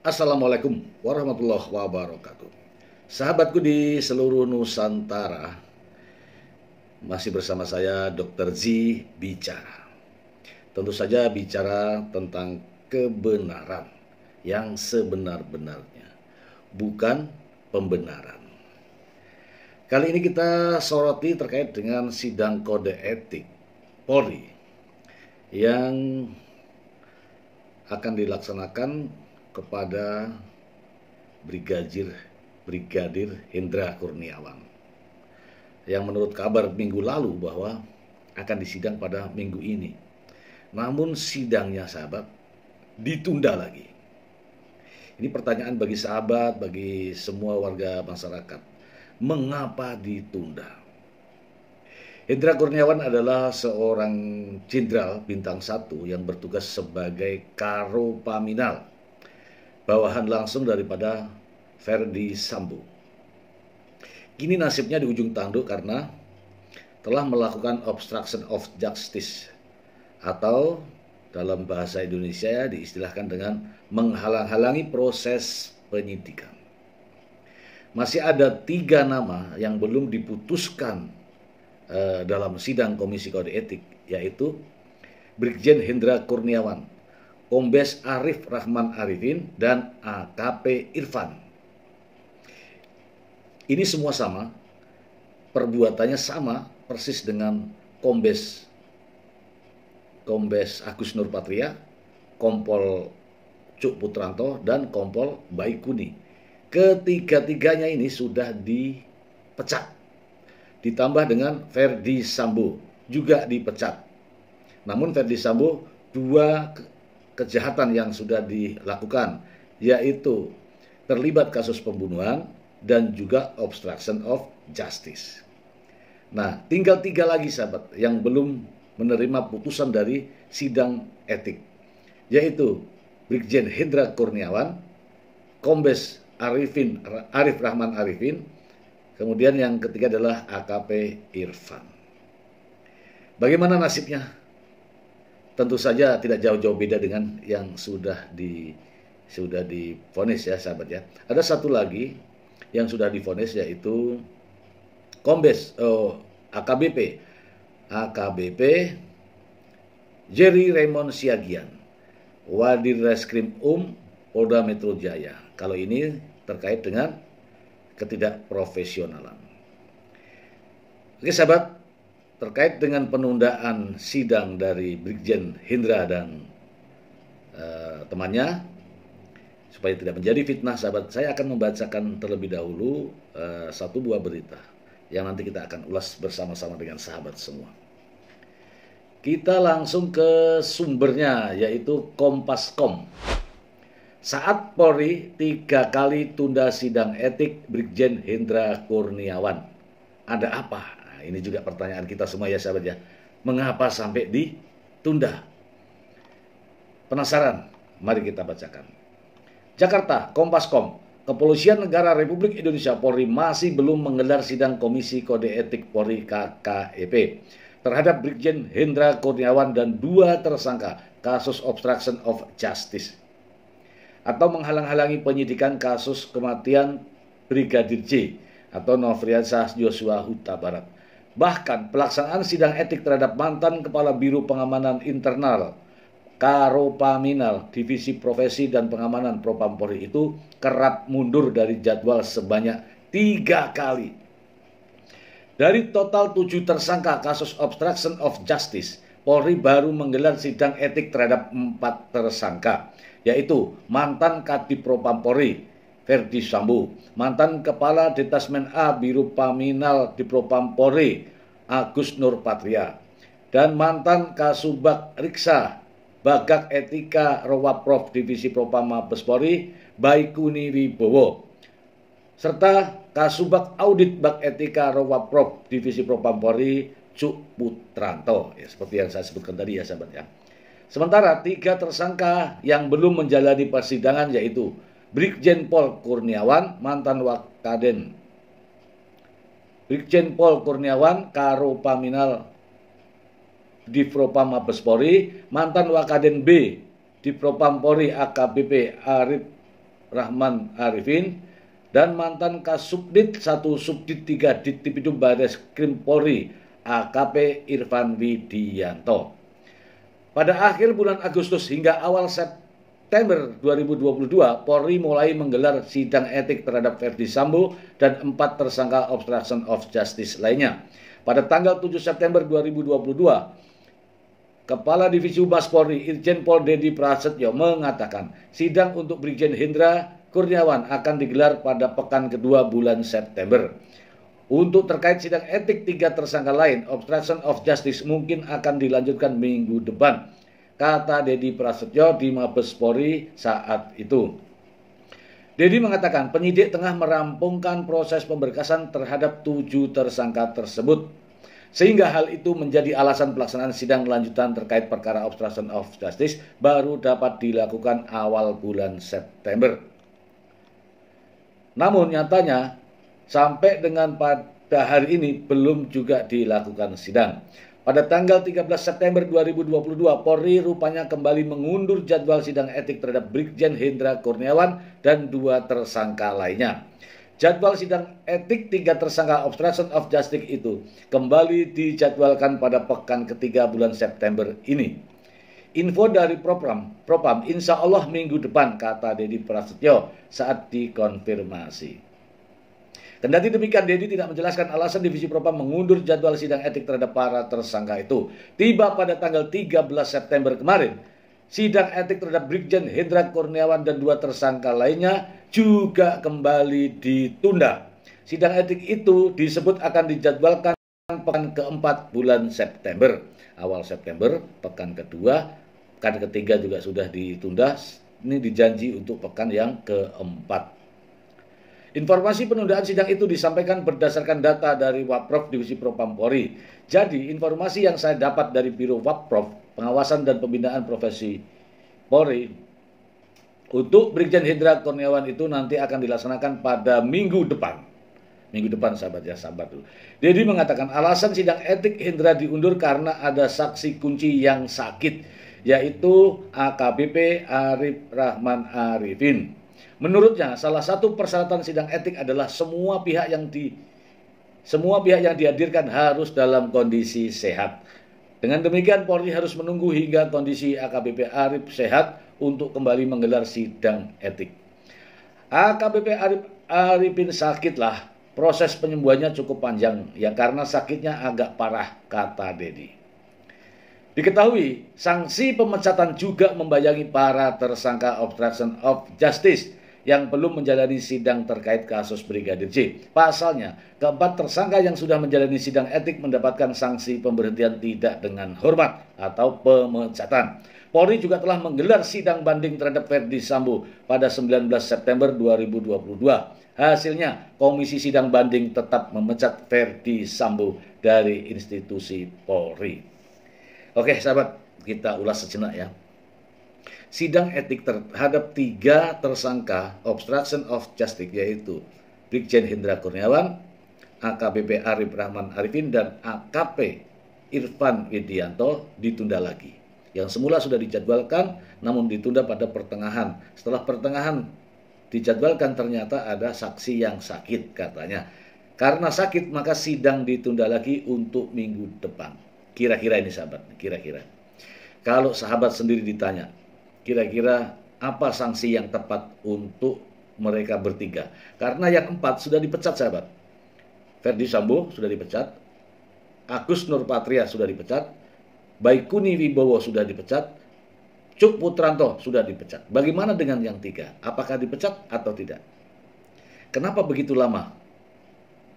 Assalamualaikum warahmatullahi wabarakatuh. Sahabatku di seluruh Nusantara, masih bersama saya Dr. Z Bicara. Tentu saja bicara tentang kebenaran yang sebenar-benarnya, bukan pembenaran. Kali ini kita soroti terkait dengan sidang kode etik Polri yang akan dilaksanakan kepada Brigadir Brigadir Hendra Kurniawan yang menurut kabar minggu lalu bahwa akan disidang pada minggu ini. Namun sidangnya sahabat ditunda lagi. Ini pertanyaan bagi sahabat, bagi semua warga masyarakat. Mengapa ditunda? Hendra Kurniawan adalah seorang jenderal bintang satu yang bertugas sebagai Karo Paminal bawahan langsung daripada Verdi Sambo. Kini nasibnya di ujung tanduk karena telah melakukan obstruction of justice atau dalam bahasa Indonesia ya, diistilahkan dengan menghalang-halangi proses penyidikan. Masih ada tiga nama yang belum diputuskan eh, dalam sidang Komisi Kode Etik, yaitu Brigjen Hendra Kurniawan, Kombes Arif Rahman Arifin, dan AKP Irfan. Ini semua sama, perbuatannya sama persis dengan Kombes Kombes Agus Nurpatria, Kompol Cuk Putranto, dan Kompol Baikuni. Ketiga-tiganya ini sudah dipecat. Ditambah dengan Verdi Sambo, juga dipecat. Namun Verdi Sambo dua kejahatan yang sudah dilakukan, yaitu terlibat kasus pembunuhan dan juga obstruction of justice. Nah, tinggal tiga lagi sahabat yang belum menerima putusan dari sidang etik, yaitu Brigjen Hendra Kurniawan, Kombes Arifin Arif Rahman Arifin, kemudian yang ketiga adalah AKP Irfan. Bagaimana nasibnya tentu saja tidak jauh-jauh beda dengan yang sudah di sudah difonis ya sahabat ya. Ada satu lagi yang sudah difonis yaitu Kombes oh, AKBP AKBP Jerry Raymond Siagian Wadir Reskrim Um Polda Metro Jaya. Kalau ini terkait dengan ketidakprofesionalan. Oke sahabat, terkait dengan penundaan sidang dari Brigjen Hendra dan uh, temannya supaya tidak menjadi fitnah sahabat saya akan membacakan terlebih dahulu uh, satu buah berita yang nanti kita akan ulas bersama-sama dengan sahabat semua. Kita langsung ke sumbernya yaitu Kompas.com. Saat Polri tiga kali tunda sidang etik Brigjen Hendra Kurniawan. Ada apa? Nah, ini juga pertanyaan kita semua ya sahabat ya. Mengapa sampai ditunda? Penasaran? Mari kita bacakan. Jakarta, Kompas.com. Kepolisian Negara Republik Indonesia Polri masih belum menggelar sidang Komisi Kode Etik Polri KKEP terhadap Brigjen Hendra Kurniawan dan dua tersangka kasus obstruction of justice atau menghalang-halangi penyidikan kasus kematian Brigadir J atau Nofriansah Joshua Huta Barat Bahkan pelaksanaan sidang etik terhadap mantan Kepala Biro Pengamanan Internal Karopaminal Divisi Profesi dan Pengamanan propampori itu kerap mundur dari jadwal sebanyak tiga kali. Dari total tujuh tersangka kasus obstruction of justice, Polri baru menggelar sidang etik terhadap empat tersangka, yaitu mantan kati propampori Verdi Sambo, mantan Kepala Detasmen A Biro Paminal di Propam Polri, Agus Patria, dan mantan Kasubag Riksa Bagak Etika Rowaprov Divisi Propam Mabes Polri, Baikuni Wibowo, serta Kasubag Audit Bag Etika Rowaprov Divisi Propam Polri, Cuk Putranto, ya, seperti yang saya sebutkan tadi ya sahabat ya. Sementara tiga tersangka yang belum menjalani persidangan yaitu Brigjen Pol Kurniawan mantan Wakaden Brigjen Pol Kurniawan karo Paminal Divropam Mabes Polri mantan Wakaden B di Propam Polri AKBP Arif Rahman Arifin dan mantan Kasubdit 1 Subdit 3 Ditipidum Baris Krim Polri AKP Irfan Widianto. Pada akhir bulan Agustus hingga awal September September 2022, Polri mulai menggelar sidang etik terhadap Verdi Sambo dan empat tersangka obstruction of justice lainnya. Pada tanggal 7 September 2022, Kepala Divisi Humas Polri Irjen Pol Dedi Prasetyo mengatakan sidang untuk Brigjen Hendra Kurniawan akan digelar pada pekan kedua bulan September. Untuk terkait sidang etik tiga tersangka lain, obstruction of justice mungkin akan dilanjutkan minggu depan kata Dedi Prasetyo di Mabes Polri saat itu. Dedi mengatakan penyidik tengah merampungkan proses pemberkasan terhadap tujuh tersangka tersebut. Sehingga hal itu menjadi alasan pelaksanaan sidang lanjutan terkait perkara obstruction of justice baru dapat dilakukan awal bulan September. Namun nyatanya sampai dengan pada hari ini belum juga dilakukan sidang. Pada tanggal 13 September 2022, Polri rupanya kembali mengundur jadwal sidang etik terhadap Brigjen Hendra Kurniawan dan dua tersangka lainnya. Jadwal sidang etik tiga tersangka obstruction of justice itu kembali dijadwalkan pada pekan ketiga bulan September ini. Info dari Propam, Propam insya Allah minggu depan kata Deddy Prasetyo saat dikonfirmasi. Kendati demikian, Dedi tidak menjelaskan alasan Divisi Propam mengundur jadwal sidang etik terhadap para tersangka itu. Tiba pada tanggal 13 September kemarin, sidang etik terhadap Brigjen Hendra Kurniawan dan dua tersangka lainnya juga kembali ditunda. Sidang etik itu disebut akan dijadwalkan pekan keempat bulan September. Awal September, pekan kedua, pekan ketiga juga sudah ditunda. Ini dijanji untuk pekan yang keempat Informasi penundaan sidang itu disampaikan berdasarkan data dari Waprov Divisi Propam Polri. Jadi, informasi yang saya dapat dari Biro Waprov, Pengawasan dan Pembinaan Profesi Polri, untuk Brigjen Hendra Kurniawan itu nanti akan dilaksanakan pada minggu depan. Minggu depan sahabat ya, sahabat dulu. Jadi mengatakan alasan sidang etik Hendra diundur karena ada saksi kunci yang sakit, yaitu AKBP Arif Rahman Arifin. Menurutnya, salah satu persyaratan sidang etik adalah semua pihak yang di semua pihak yang dihadirkan harus dalam kondisi sehat. Dengan demikian Polri harus menunggu hingga kondisi AKBP Arif sehat untuk kembali menggelar sidang etik. AKBP Arif Arifin sakitlah, proses penyembuhannya cukup panjang ya karena sakitnya agak parah kata Dedi. Diketahui, sanksi pemecatan juga membayangi para tersangka obstruction of justice yang belum menjalani sidang terkait kasus Brigadir J. Pasalnya, keempat tersangka yang sudah menjalani sidang etik mendapatkan sanksi pemberhentian tidak dengan hormat atau pemecatan. Polri juga telah menggelar sidang banding terhadap Verdi Sambo pada 19 September 2022. Hasilnya, Komisi Sidang Banding tetap memecat Verdi Sambo dari institusi Polri. Oke sahabat, kita ulas sejenak ya. Sidang etik terhadap tiga tersangka obstruction of justice yaitu Brigjen Hendra Kurniawan, AKBP Arif Rahman Arifin, dan AKP Irfan Widianto ditunda lagi. Yang semula sudah dijadwalkan namun ditunda pada pertengahan. Setelah pertengahan dijadwalkan ternyata ada saksi yang sakit katanya. Karena sakit maka sidang ditunda lagi untuk minggu depan. Kira-kira ini sahabat, kira-kira. Kalau sahabat sendiri ditanya, kira-kira apa sanksi yang tepat untuk mereka bertiga? Karena yang empat sudah dipecat sahabat. Ferdi Sambo sudah dipecat, Agus Nurpatria sudah dipecat, Baikuni Wibowo sudah dipecat, Cuk Putranto sudah dipecat. Bagaimana dengan yang tiga? Apakah dipecat atau tidak? Kenapa begitu lama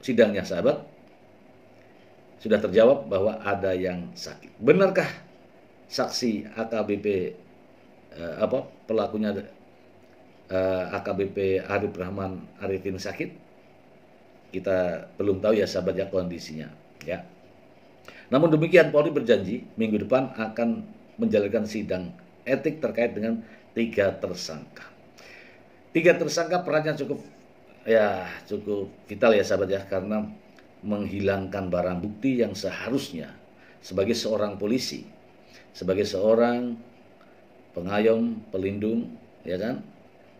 sidangnya sahabat? sudah terjawab bahwa ada yang sakit. Benarkah saksi AKBP eh, apa pelakunya eh, AKBP Arif Rahman Arifin sakit? Kita belum tahu ya sahabat ya kondisinya ya. Namun demikian Polri berjanji minggu depan akan menjalankan sidang etik terkait dengan tiga tersangka. Tiga tersangka perannya cukup ya cukup vital ya sahabat ya karena menghilangkan barang bukti yang seharusnya sebagai seorang polisi, sebagai seorang pengayom, pelindung, ya kan?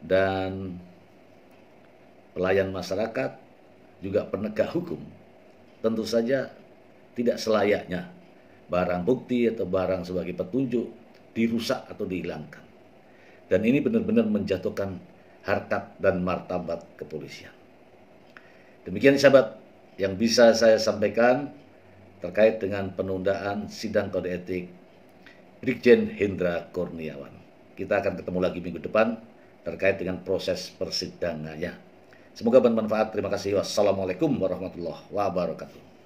Dan pelayan masyarakat juga penegak hukum. Tentu saja tidak selayaknya barang bukti atau barang sebagai petunjuk dirusak atau dihilangkan. Dan ini benar-benar menjatuhkan harkat dan martabat kepolisian. Demikian sahabat yang bisa saya sampaikan terkait dengan penundaan sidang kode etik Brigjen Hendra Kurniawan. Kita akan ketemu lagi minggu depan terkait dengan proses persidangannya. Semoga bermanfaat. Terima kasih. Wassalamualaikum warahmatullahi wabarakatuh.